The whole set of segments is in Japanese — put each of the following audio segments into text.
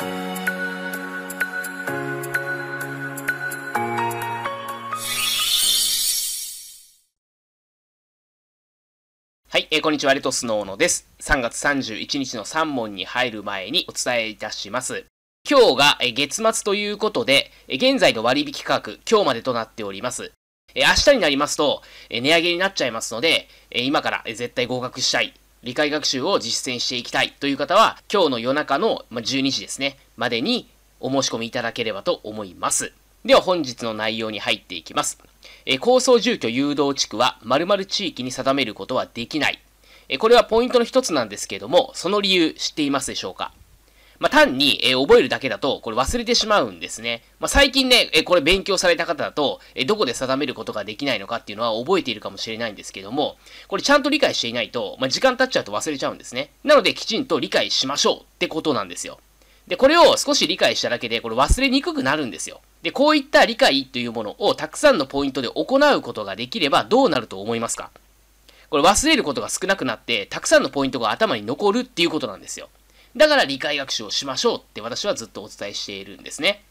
はい、えー、こんにちは、レトスノーノです。3月31日の3問に入る前にお伝えいたします。今日が月末ということで、現在の割引価格、今日までとなっております。明日になりますと、値上げになっちゃいますので、今から絶対合格したい理解学習を実践していきたいという方は、今日の夜中の12時ですね、までにお申し込みいただければと思います。では本日の内容に入っていきます。え高層住居誘導地区は〇〇地域に定めることはできない。えこれはポイントの一つなんですけれども、その理由知っていますでしょうかまあ、単に、えー、覚えるだけだと、これ忘れてしまうんですね。まあ、最近ね、えー、これ勉強された方だと、えー、どこで定めることができないのかっていうのは覚えているかもしれないんですけども、これちゃんと理解していないと、まあ、時間経っちゃうと忘れちゃうんですね。なので、きちんと理解しましょうってことなんですよ。で、これを少し理解しただけで、これ忘れにくくなるんですよ。で、こういった理解というものをたくさんのポイントで行うことができればどうなると思いますかこれ忘れることが少なくなって、たくさんのポイントが頭に残るっていうことなんですよ。だから理解学習をしましょうって私はずっとお伝えしているんですね。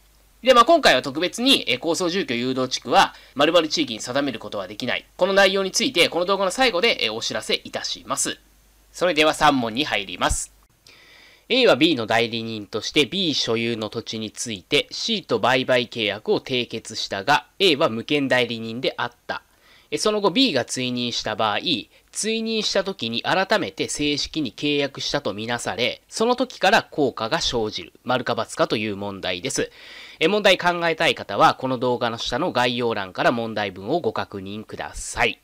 で、まあ、今回は特別に、え高層住居誘導地区は、〇〇地域に定めることはできない。この内容について、この動画の最後で、えお知らせいたします。それでは3問に入ります。A は B の代理人として B 所有の土地について C と売買契約を締結したが A は無権代理人であった。その後 B が追認した場合、追認した時に改めて正式に契約したとみなされ、その時から効果が生じる、丸か×かという問題です。え問題考えたい方は、この動画の下の概要欄から問題文をご確認ください。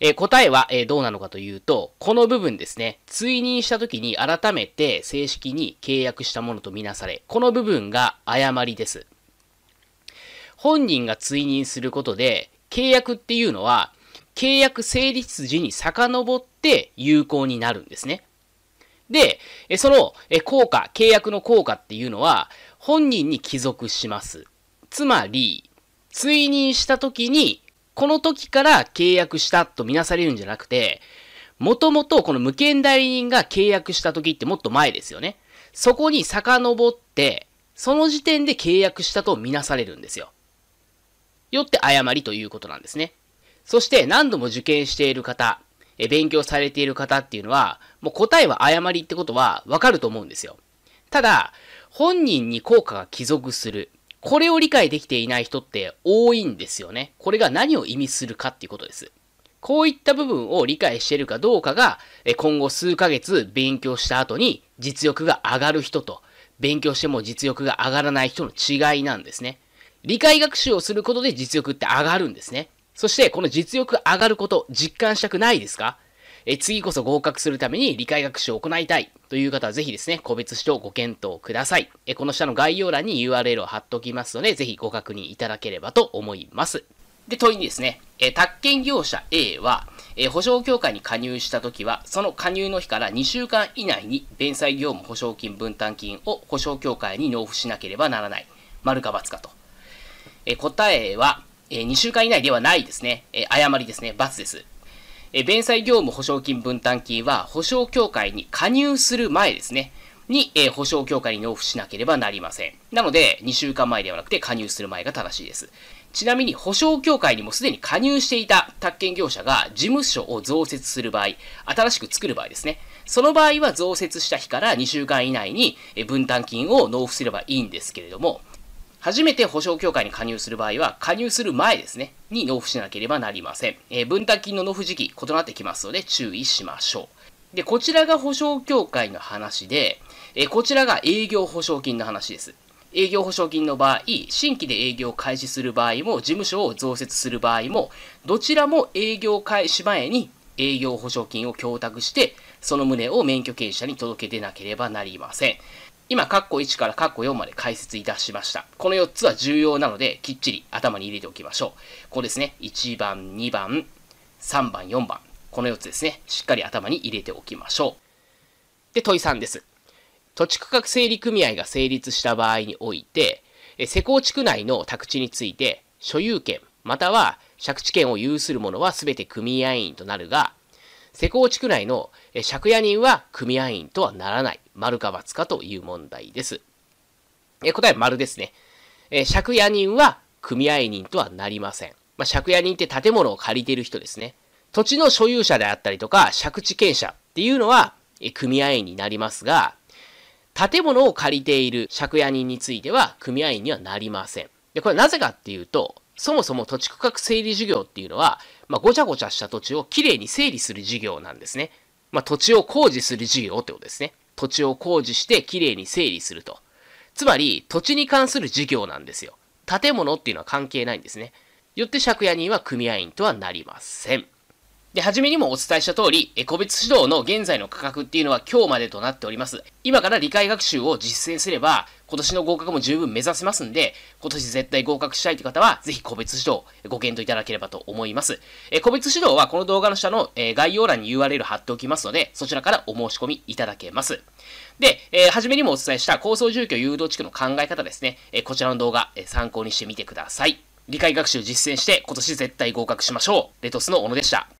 え答えは、えどうなのかというと、この部分ですね、追認した時に改めて正式に契約したものとみなされ、この部分が誤りです。本人が追認することで、契約っていうのは契約成立時に遡って有効になるんですね。で、その効果、契約の効果っていうのは、本人に帰属します。つまり、追認した時に、この時から契約したとみなされるんじゃなくて、もともとこの無権代理人が契約した時ってもっと前ですよね。そこに遡って、その時点で契約したとみなされるんですよ。よって誤りということなんですね。そして何度も受験している方、え勉強されている方っていうのは、もう答えは誤りってことはわかると思うんですよ。ただ、本人に効果が帰属する。これを理解できていない人って多いんですよね。これが何を意味するかっていうことです。こういった部分を理解しているかどうかが、今後数ヶ月勉強した後に実力が上がる人と、勉強しても実力が上がらない人の違いなんですね。理解学習をすることで実力って上がるんですね。そして、この実力上がること、実感したくないですかえ次こそ合格するために理解学習を行いたいという方はぜひですね、個別指導ご検討ください。えこの下の概要欄に URL を貼っておきますので、ぜひご確認いただければと思います。で、問いにですね、え宅建業者 A は、え保証協会に加入したときは、その加入の日から2週間以内に、弁済業務保証金分担金を保証協会に納付しなければならない。丸か×かと。え答えは、えー、2週間以内ではないですね。えー、誤りですね。罰です。えー、弁済業務保証金分担金は、保証協会に加入する前ですね。に、えー、保証協会に納付しなければなりません。なので、2週間前ではなくて加入する前が正しいです。ちなみに、保証協会にもすでに加入していた宅建業者が事務所を増設する場合、新しく作る場合ですね。その場合は増設した日から2週間以内に分担金を納付すればいいんですけれども、初めて保証協会に加入する場合は、加入する前ですね、に納付しなければなりません。えー、分担金の納付時期、異なってきますので、注意しましょう。で、こちらが保証協会の話で、えー、こちらが営業保証金の話です。営業保証金の場合、新規で営業を開始する場合も、事務所を増設する場合も、どちらも営業開始前に営業保証金を供託して、その旨を免許権者に届け出なければなりません。今、カッコ1からカッコ4まで解説いたしました。この4つは重要なので、きっちり頭に入れておきましょう。ここですね。1番、2番、3番、4番。この4つですね。しっかり頭に入れておきましょう。で、問い3です。土地区画整理組合が成立した場合において、施工地区内の宅地について、所有権、または借地権を有する者は全て組合員となるが、施工地区内の借家人は組合員とはならない。丸か×かという問題です。え答えは丸ですね。え借家人は組合人とはなりません。まあ、借家人って建物を借りている人ですね。土地の所有者であったりとか、借地権者っていうのは、え組合員になりますが、建物を借りている借家人については組合員にはなりません。で、これなぜかっていうと、そもそも土地区画整理事業っていうのは、まあ、ごちゃごちゃした土地をきれいに整理する事業なんですね。まあ、土地を工事する事業ってことですね。土地を工事してきれいに整理すると。つまり、土地に関する事業なんですよ。建物っていうのは関係ないんですね。よって借家人は組合員とはなりません。で、はじめにもお伝えした通り、個別指導の現在の価格っていうのは今日までとなっております。今から理解学習を実践すれば、今年の合格も十分目指せますんで、今年絶対合格したいという方は、ぜひ個別指導ご検討いただければと思います。え個別指導はこの動画の下の、え概要欄に URL 貼っておきますので、そちらからお申し込みいただけます。で、えー、初めにもお伝えした高層住居誘導地区の考え方ですね、えこちらの動画、え参考にしてみてください。理解学習実践して今年絶対合格しましょう。レトスの小野でした。